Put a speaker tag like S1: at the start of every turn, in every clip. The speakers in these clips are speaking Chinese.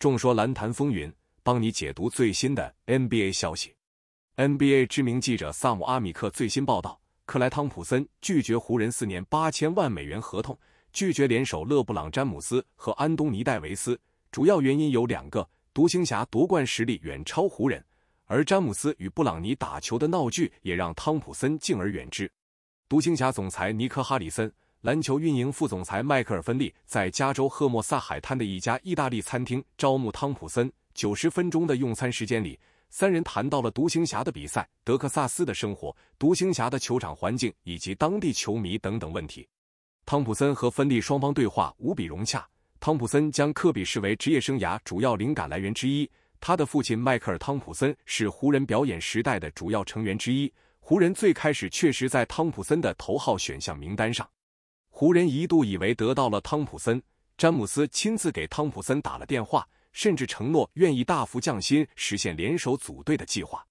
S1: 众说篮坛风云，帮你解读最新的 NBA 消息。NBA 知名记者萨姆阿米克最新报道：克莱汤普森拒绝湖人四年八千万美元合同，拒绝联手勒布朗詹姆斯和安东尼戴维斯，主要原因有两个：独行侠夺冠实力远超湖人，而詹姆斯与布朗尼打球的闹剧也让汤普森敬而远之。独行侠总裁尼克哈里森。篮球运营副总裁迈克尔·芬利在加州赫莫萨海滩的一家意大利餐厅招募汤普森。九十分钟的用餐时间里，三人谈到了独行侠的比赛、德克萨斯的生活、独行侠的球场环境以及当地球迷等等问题。汤普森和芬利双方对话无比融洽。汤普森将科比视为职业生涯主要灵感来源之一。他的父亲迈克尔·汤普森是湖人表演时代的主要成员之一。湖人最开始确实在汤普森的头号选项名单上。湖人一度以为得到了汤普森，詹姆斯亲自给汤普森打了电话，甚至承诺愿意大幅降薪，实现联手组队的计划。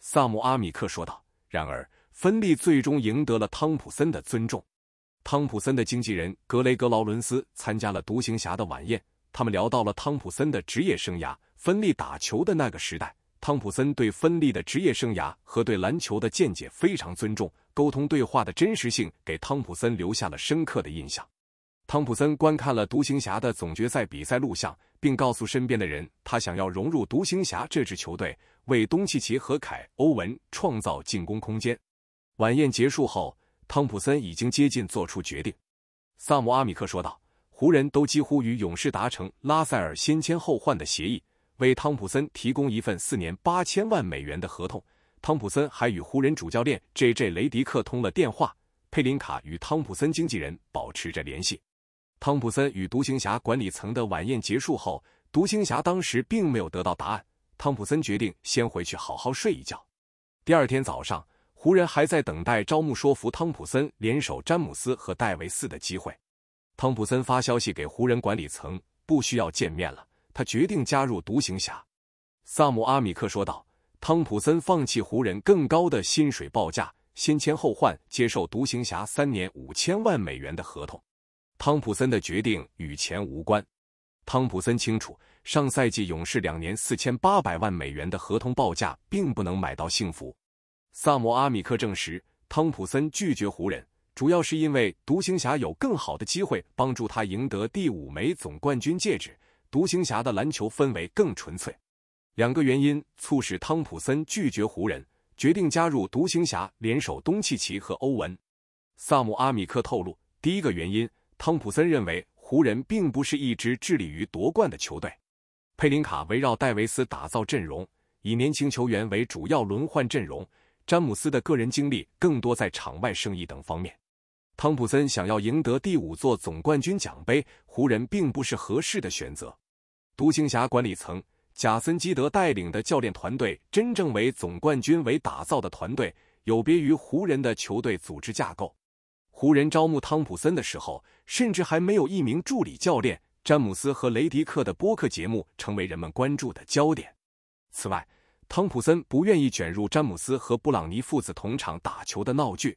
S1: 萨姆·阿米克说道。然而，芬利最终赢得了汤普森的尊重。汤普森的经纪人格雷格·劳伦斯参加了独行侠的晚宴，他们聊到了汤普森的职业生涯，芬利打球的那个时代。汤普森对芬利的职业生涯和对篮球的见解非常尊重，沟通对话的真实性给汤普森留下了深刻的印象。汤普森观看了独行侠的总决赛比赛录像，并告诉身边的人，他想要融入独行侠这支球队，为东契奇和凯欧文创造进攻空间。晚宴结束后，汤普森已经接近做出决定。萨姆阿米克说道：“湖人都几乎与勇士达成拉塞尔先签后换的协议。”为汤普森提供一份四年八千万美元的合同。汤普森还与湖人主教练 J.J. 雷迪克通了电话。佩林卡与汤普森经纪人保持着联系。汤普森与独行侠管理层的晚宴结束后，独行侠当时并没有得到答案。汤普森决定先回去好好睡一觉。第二天早上，湖人还在等待招募说服汤普森联手詹姆斯和戴维斯的机会。汤普森发消息给湖人管理层，不需要见面了。他决定加入独行侠，萨姆阿米克说道：“汤普森放弃湖人更高的薪水报价，先签后换，接受独行侠三年五千万美元的合同。汤普森的决定与钱无关。汤普森清楚，上赛季勇士两年四千八百万美元的合同报价并不能买到幸福。”萨姆阿米克证实，汤普森拒绝湖人，主要是因为独行侠有更好的机会帮助他赢得第五枚总冠军戒指。独行侠的篮球氛围更纯粹，两个原因促使汤普森拒绝湖人，决定加入独行侠联手东契奇和欧文。萨姆阿米克透露，第一个原因，汤普森认为湖人并不是一支致力于夺冠的球队。佩林卡围绕戴维斯打造阵容，以年轻球员为主要轮换阵容。詹姆斯的个人经历更多在场外生意等方面。汤普森想要赢得第五座总冠军奖杯，湖人并不是合适的选择。独行侠管理层贾森基德带领的教练团队，真正为总冠军为打造的团队，有别于湖人的球队组织架构。湖人招募汤普森的时候，甚至还没有一名助理教练。詹姆斯和雷迪克的播客节目成为人们关注的焦点。此外，汤普森不愿意卷入詹姆斯和布朗尼父子同场打球的闹剧。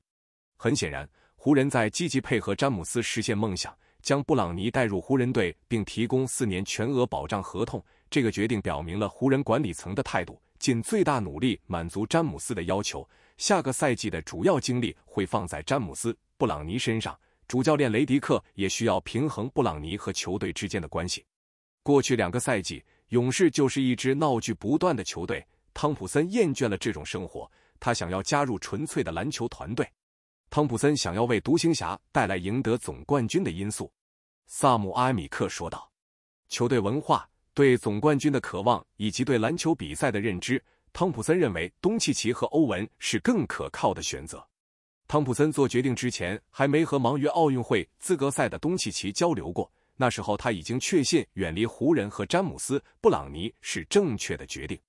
S1: 很显然，湖人在积极配合詹姆斯实现梦想。将布朗尼带入湖人队，并提供四年全额保障合同。这个决定表明了湖人管理层的态度，尽最大努力满足詹姆斯的要求。下个赛季的主要精力会放在詹姆斯、布朗尼身上。主教练雷迪克也需要平衡布朗尼和球队之间的关系。过去两个赛季，勇士就是一支闹剧不断的球队。汤普森厌倦了这种生活，他想要加入纯粹的篮球团队。汤普森想要为独行侠带来赢得总冠军的因素，萨姆·阿米克说道：“球队文化、对总冠军的渴望以及对篮球比赛的认知。”汤普森认为东契奇和欧文是更可靠的选择。汤普森做决定之前，还没和忙于奥运会资格赛的东契奇交流过。那时候他已经确信远离湖人和詹姆斯·布朗尼是正确的决定。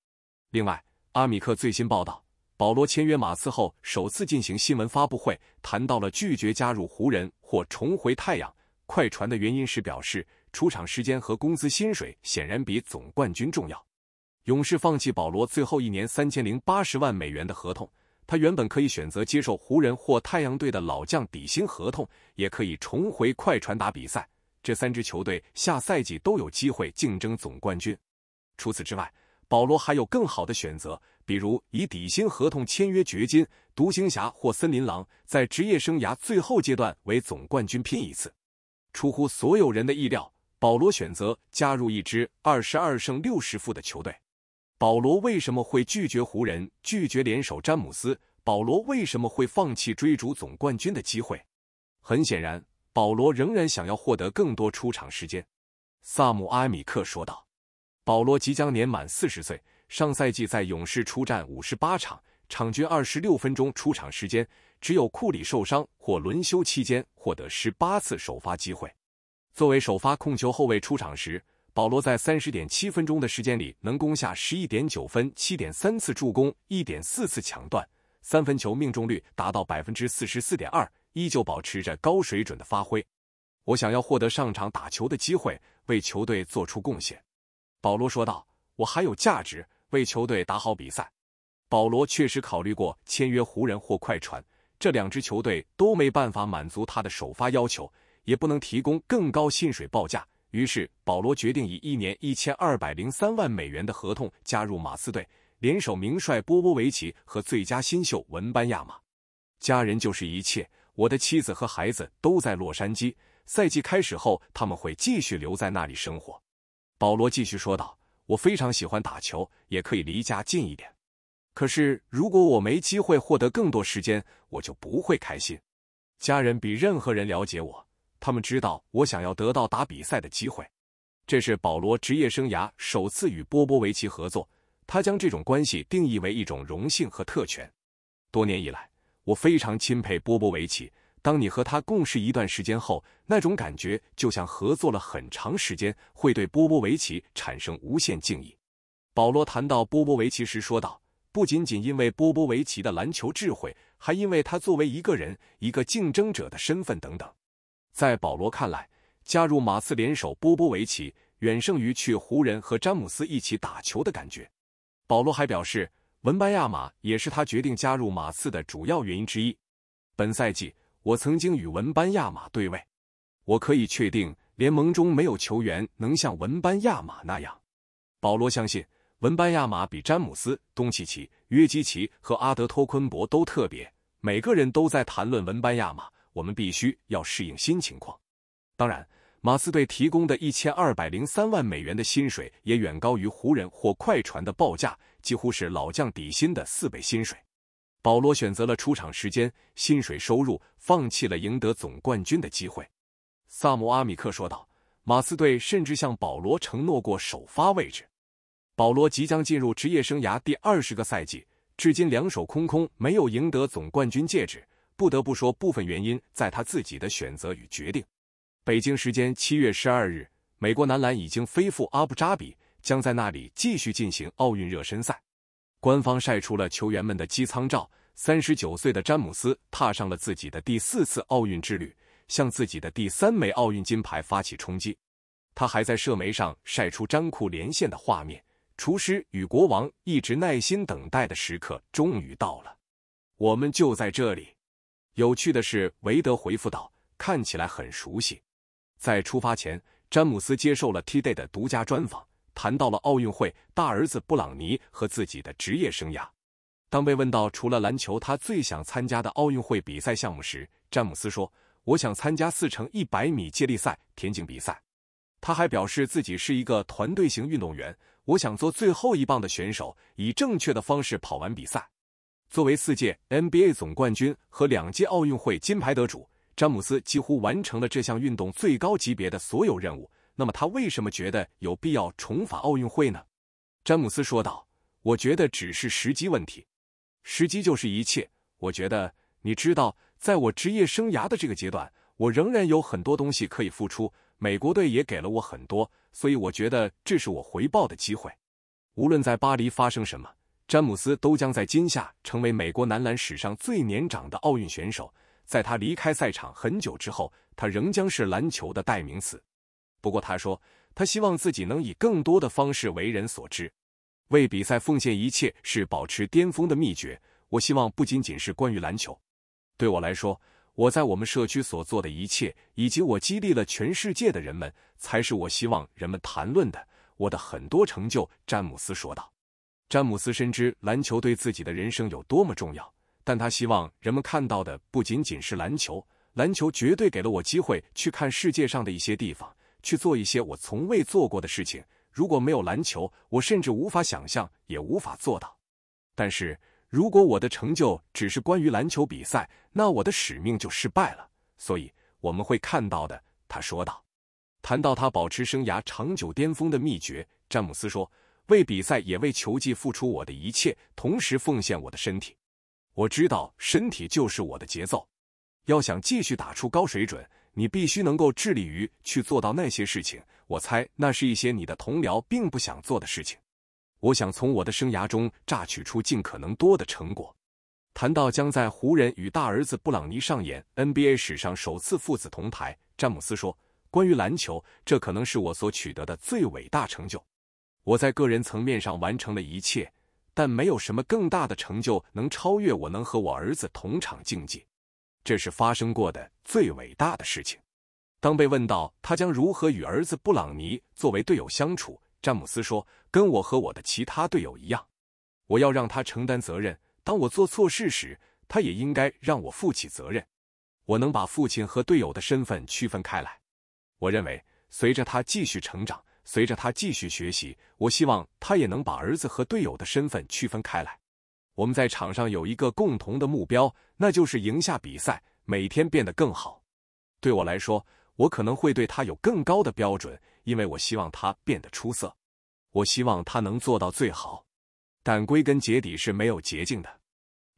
S1: 另外，阿米克最新报道。保罗签约马刺后首次进行新闻发布会，谈到了拒绝加入湖人或重回太阳、快船的原因时，表示出场时间和工资薪水显然比总冠军重要。勇士放弃保罗最后一年三千零八十万美元的合同，他原本可以选择接受湖人或太阳队的老将底薪合同，也可以重回快船打比赛。这三支球队下赛季都有机会竞争总冠军。除此之外，保罗还有更好的选择。比如以底薪合同签约掘金、独行侠或森林狼，在职业生涯最后阶段为总冠军拼一次。出乎所有人的意料，保罗选择加入一支二十二胜六十负的球队。保罗为什么会拒绝湖人？拒绝联手詹姆斯？保罗为什么会放弃追逐总冠军的机会？很显然，保罗仍然想要获得更多出场时间。萨姆·阿米克说道：“保罗即将年满四十岁。”上赛季在勇士出战五十八场，场均二十六分钟出场时间，只有库里受伤或轮休期间获得十八次首发机会。作为首发控球后卫出场时，保罗在三十点七分钟的时间里能攻下十一点九分、七点三次助攻、一点四次抢断，三分球命中率达到百分之四十四点二，依旧保持着高水准的发挥。我想要获得上场打球的机会，为球队做出贡献，保罗说道：“我还有价值。”为球队打好比赛，保罗确实考虑过签约湖人或快船，这两支球队都没办法满足他的首发要求，也不能提供更高薪水报价。于是，保罗决定以一年一千二百零三万美元的合同加入马刺队，联手名帅波波维奇和最佳新秀文班亚马。家人就是一切，我的妻子和孩子都在洛杉矶，赛季开始后他们会继续留在那里生活。保罗继续说道。我非常喜欢打球，也可以离家近一点。可是如果我没机会获得更多时间，我就不会开心。家人比任何人了解我，他们知道我想要得到打比赛的机会。这是保罗职业生涯首次与波波维奇合作，他将这种关系定义为一种荣幸和特权。多年以来，我非常钦佩波波维奇。当你和他共事一段时间后，那种感觉就像合作了很长时间，会对波波维奇产生无限敬意。保罗谈到波波维奇时说道：“不仅仅因为波波维奇的篮球智慧，还因为他作为一个人、一个竞争者的身份等等。”在保罗看来，加入马刺联手波波维奇远胜于去湖人和詹姆斯一起打球的感觉。保罗还表示，文班亚马也是他决定加入马刺的主要原因之一。本赛季。我曾经与文班亚马对位，我可以确定联盟中没有球员能像文班亚马那样。保罗相信文班亚马比詹姆斯、东契奇、约基奇和阿德托昆博都特别。每个人都在谈论文班亚马，我们必须要适应新情况。当然，马刺队提供的一千二百零三万美元的薪水也远高于湖人或快船的报价，几乎是老将底薪的四倍薪水。保罗选择了出场时间、薪水收入，放弃了赢得总冠军的机会。萨姆·阿米克说道：“马刺队甚至向保罗承诺过首发位置。”保罗即将进入职业生涯第二十个赛季，至今两手空空，没有赢得总冠军戒指。不得不说，部分原因在他自己的选择与决定。北京时间七月十二日，美国男篮已经飞赴阿布扎比，将在那里继续进行奥运热身赛。官方晒出了球员们的机舱照，三十九岁的詹姆斯踏上了自己的第四次奥运之旅，向自己的第三枚奥运金牌发起冲击。他还在社媒上晒出詹库连线的画面，厨师与国王一直耐心等待的时刻终于到了，我们就在这里。有趣的是，韦德回复道：“看起来很熟悉。”在出发前，詹姆斯接受了 Tday 的独家专访。谈到了奥运会，大儿子布朗尼和自己的职业生涯。当被问到除了篮球，他最想参加的奥运会比赛项目时，詹姆斯说：“我想参加四乘一百米接力赛，田径比赛。”他还表示自己是一个团队型运动员，我想做最后一棒的选手，以正确的方式跑完比赛。作为四届 NBA 总冠军和两届奥运会金牌得主，詹姆斯几乎完成了这项运动最高级别的所有任务。那么他为什么觉得有必要重返奥运会呢？詹姆斯说道：“我觉得只是时机问题，时机就是一切。我觉得你知道，在我职业生涯的这个阶段，我仍然有很多东西可以付出。美国队也给了我很多，所以我觉得这是我回报的机会。无论在巴黎发生什么，詹姆斯都将在今夏成为美国男篮史上最年长的奥运选手。在他离开赛场很久之后，他仍将是篮球的代名词。”不过，他说他希望自己能以更多的方式为人所知，为比赛奉献一切是保持巅峰的秘诀。我希望不仅仅是关于篮球，对我来说，我在我们社区所做的一切，以及我激励了全世界的人们，才是我希望人们谈论的。我的很多成就，詹姆斯说道。詹姆斯深知篮球对自己的人生有多么重要，但他希望人们看到的不仅仅是篮球。篮球绝对给了我机会去看世界上的一些地方。去做一些我从未做过的事情。如果没有篮球，我甚至无法想象也无法做到。但是如果我的成就只是关于篮球比赛，那我的使命就失败了。所以我们会看到的，他说道。谈到他保持生涯长久巅峰的秘诀，詹姆斯说：“为比赛也为球技付出我的一切，同时奉献我的身体。我知道身体就是我的节奏。要想继续打出高水准。”你必须能够致力于去做到那些事情。我猜那是一些你的同僚并不想做的事情。我想从我的生涯中榨取出尽可能多的成果。谈到将在湖人与大儿子布朗尼上演 NBA 史上首次父子同台，詹姆斯说：“关于篮球，这可能是我所取得的最伟大成就。我在个人层面上完成了一切，但没有什么更大的成就能超越我能和我儿子同场竞技。”这是发生过的最伟大的事情。当被问到他将如何与儿子布朗尼作为队友相处，詹姆斯说：“跟我和我的其他队友一样，我要让他承担责任。当我做错事时，他也应该让我负起责任。我能把父亲和队友的身份区分开来。我认为，随着他继续成长，随着他继续学习，我希望他也能把儿子和队友的身份区分开来。”我们在场上有一个共同的目标，那就是赢下比赛。每天变得更好，对我来说，我可能会对他有更高的标准，因为我希望他变得出色，我希望他能做到最好。但归根结底是没有捷径的。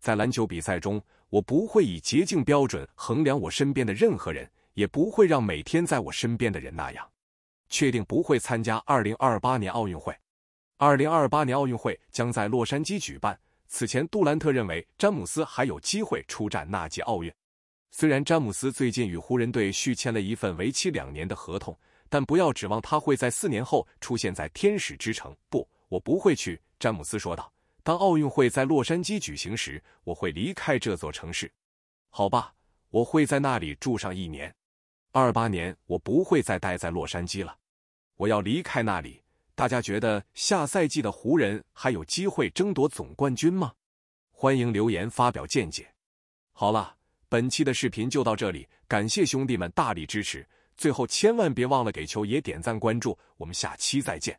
S1: 在篮球比赛中，我不会以捷径标准衡量我身边的任何人，也不会让每天在我身边的人那样。确定不会参加二零二八年奥运会。二零二八年奥运会将在洛杉矶举办。此前，杜兰特认为詹姆斯还有机会出战那届奥运。虽然詹姆斯最近与湖人队续签了一份为期两年的合同，但不要指望他会在四年后出现在天使之城。不，我不会去，詹姆斯说道。当奥运会在洛杉矶举行时，我会离开这座城市。好吧，我会在那里住上一年。二八年，我不会再待在洛杉矶了，我要离开那里。大家觉得下赛季的湖人还有机会争夺总冠军吗？欢迎留言发表见解。好了，本期的视频就到这里，感谢兄弟们大力支持。最后千万别忘了给球爷点赞关注，我们下期再见。